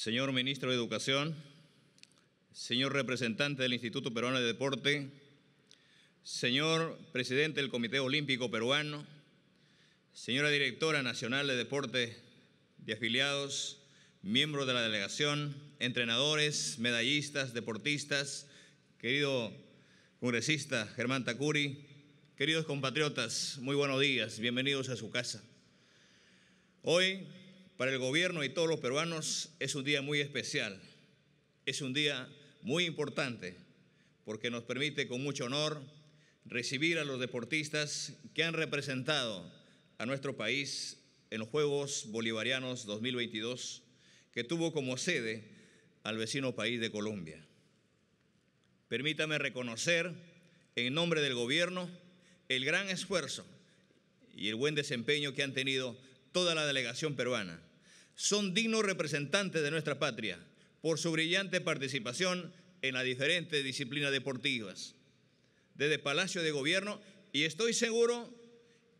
señor ministro de Educación, señor representante del Instituto Peruano de Deporte, señor presidente del Comité Olímpico Peruano, señora directora nacional de deporte de afiliados, miembros de la delegación, entrenadores, medallistas, deportistas, querido congresista Germán Tacuri, queridos compatriotas, muy buenos días, bienvenidos a su casa. Hoy para el gobierno y todos los peruanos es un día muy especial, es un día muy importante porque nos permite con mucho honor recibir a los deportistas que han representado a nuestro país en los Juegos Bolivarianos 2022 que tuvo como sede al vecino país de Colombia. Permítame reconocer en nombre del gobierno el gran esfuerzo y el buen desempeño que han tenido toda la delegación peruana son dignos representantes de nuestra patria por su brillante participación en las diferentes disciplinas deportivas, desde Palacio de Gobierno y estoy seguro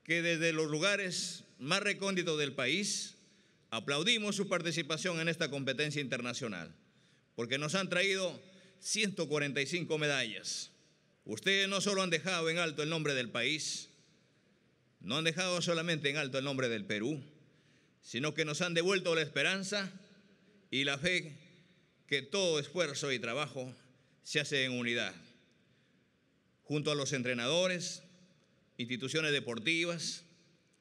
que desde los lugares más recónditos del país aplaudimos su participación en esta competencia internacional, porque nos han traído 145 medallas. Ustedes no solo han dejado en alto el nombre del país, no han dejado solamente en alto el nombre del Perú, sino que nos han devuelto la esperanza y la fe que todo esfuerzo y trabajo se hace en unidad. Junto a los entrenadores, instituciones deportivas,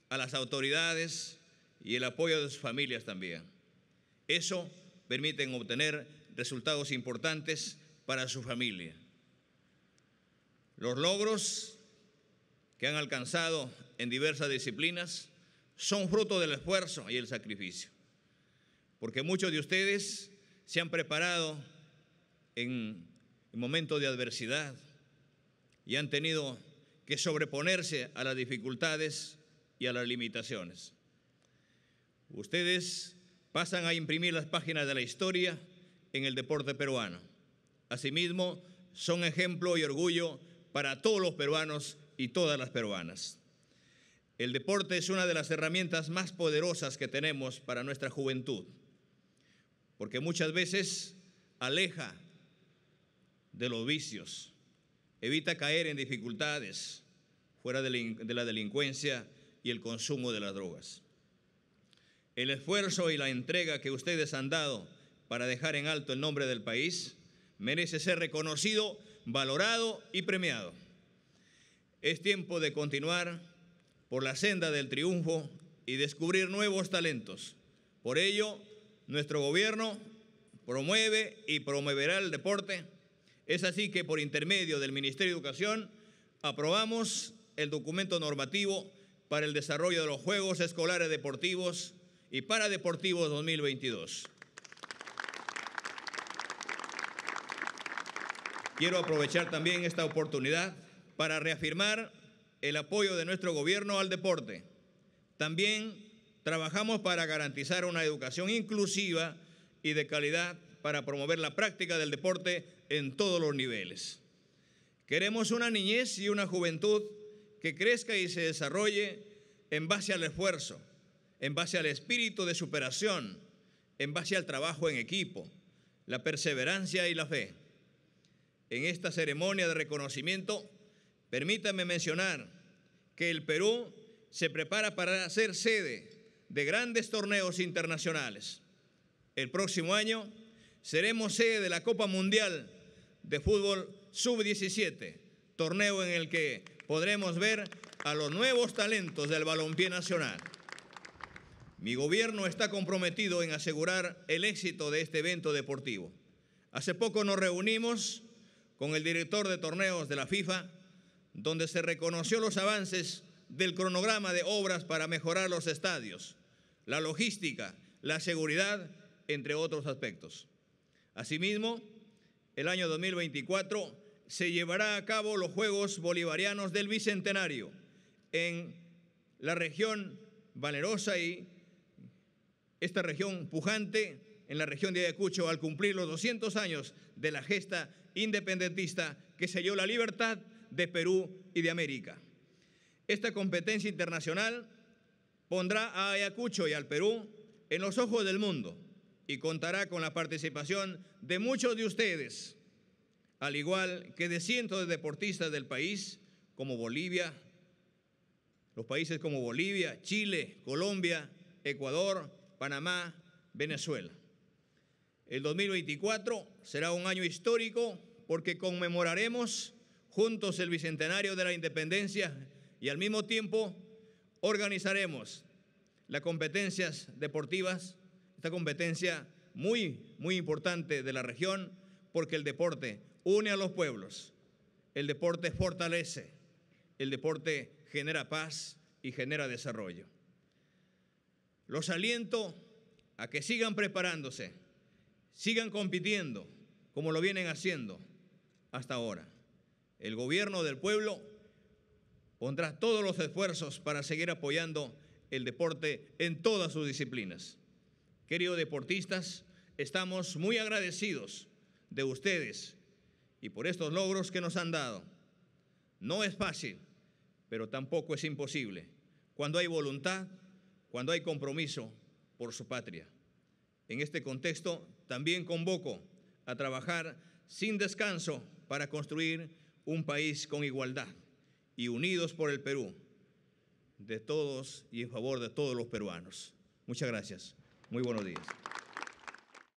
a las autoridades y el apoyo de sus familias también. Eso permite obtener resultados importantes para su familia. Los logros que han alcanzado en diversas disciplinas son fruto del esfuerzo y el sacrificio. Porque muchos de ustedes se han preparado en, momentos de adversidad y han tenido que sobreponerse a las dificultades y a las limitaciones. Ustedes pasan a imprimir las páginas de la historia en el deporte peruano. Asimismo, son ejemplo y orgullo para todos los peruanos y todas las peruanas. El deporte es una de las herramientas más poderosas que tenemos para nuestra juventud, porque muchas veces aleja de los vicios, evita caer en dificultades fuera de la delincuencia y el consumo de las drogas. El esfuerzo y la entrega que ustedes han dado para dejar en alto el nombre del país merece ser reconocido, valorado y premiado. Es tiempo de continuar por la senda del triunfo y descubrir nuevos talentos. Por ello, nuestro gobierno promueve y promoverá el deporte. Es así que por intermedio del Ministerio de Educación aprobamos el documento normativo para el desarrollo de los Juegos Escolares Deportivos y Deportivos 2022. Quiero aprovechar también esta oportunidad para reafirmar el apoyo de nuestro gobierno al deporte. También trabajamos para garantizar una educación inclusiva y de calidad para promover la práctica del deporte en todos los niveles. Queremos una niñez y una juventud que crezca y se desarrolle en base al esfuerzo, en base al espíritu de superación, en base al trabajo en equipo, la perseverancia y la fe. En esta ceremonia de reconocimiento Permítanme mencionar que el Perú se prepara para ser sede de grandes torneos internacionales. El próximo año seremos sede de la Copa Mundial de Fútbol Sub-17, torneo en el que podremos ver a los nuevos talentos del balompié nacional. Mi gobierno está comprometido en asegurar el éxito de este evento deportivo. Hace poco nos reunimos con el director de torneos de la FIFA donde se reconoció los avances del cronograma de obras para mejorar los estadios, la logística, la seguridad, entre otros aspectos. Asimismo, el año 2024 se llevará a cabo los Juegos Bolivarianos del Bicentenario en la región valerosa y esta región pujante en la región de Ayacucho al cumplir los 200 años de la gesta independentista que selló la libertad de Perú y de América. Esta competencia internacional pondrá a Ayacucho y al Perú en los ojos del mundo y contará con la participación de muchos de ustedes, al igual que de cientos de deportistas del país, como Bolivia, los países como Bolivia, Chile, Colombia, Ecuador, Panamá, Venezuela. El 2024 será un año histórico porque conmemoraremos juntos el Bicentenario de la Independencia y al mismo tiempo organizaremos las competencias deportivas, esta competencia muy, muy importante de la región, porque el deporte une a los pueblos, el deporte fortalece, el deporte genera paz y genera desarrollo. Los aliento a que sigan preparándose, sigan compitiendo como lo vienen haciendo hasta ahora el gobierno del pueblo pondrá todos los esfuerzos para seguir apoyando el deporte en todas sus disciplinas. Queridos deportistas, estamos muy agradecidos de ustedes y por estos logros que nos han dado. No es fácil, pero tampoco es imposible. Cuando hay voluntad, cuando hay compromiso por su patria. En este contexto, también convoco a trabajar sin descanso para construir un país con igualdad y unidos por el Perú, de todos y en favor de todos los peruanos. Muchas gracias. Muy buenos días.